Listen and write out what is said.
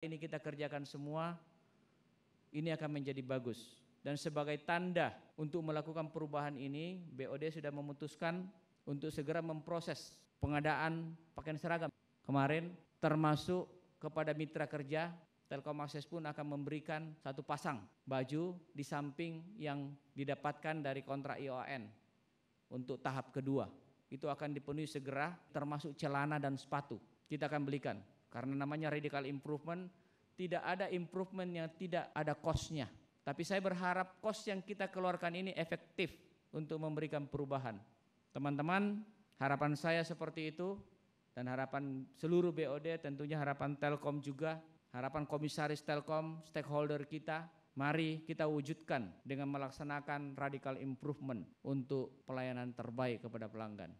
ini kita kerjakan semua, ini akan menjadi bagus. Dan sebagai tanda untuk melakukan perubahan ini, BOD sudah memutuskan untuk segera memproses pengadaan pakaian seragam. Kemarin termasuk kepada mitra kerja, Telkom Akses pun akan memberikan satu pasang baju di samping yang didapatkan dari kontrak ION untuk tahap kedua. Itu akan dipenuhi segera termasuk celana dan sepatu. Kita akan belikan. Karena namanya radical improvement, tidak ada improvement yang tidak ada kosnya Tapi saya berharap cost yang kita keluarkan ini efektif untuk memberikan perubahan. Teman-teman, harapan saya seperti itu dan harapan seluruh BOD tentunya harapan Telkom juga, harapan komisaris Telkom, stakeholder kita, mari kita wujudkan dengan melaksanakan radical improvement untuk pelayanan terbaik kepada pelanggan.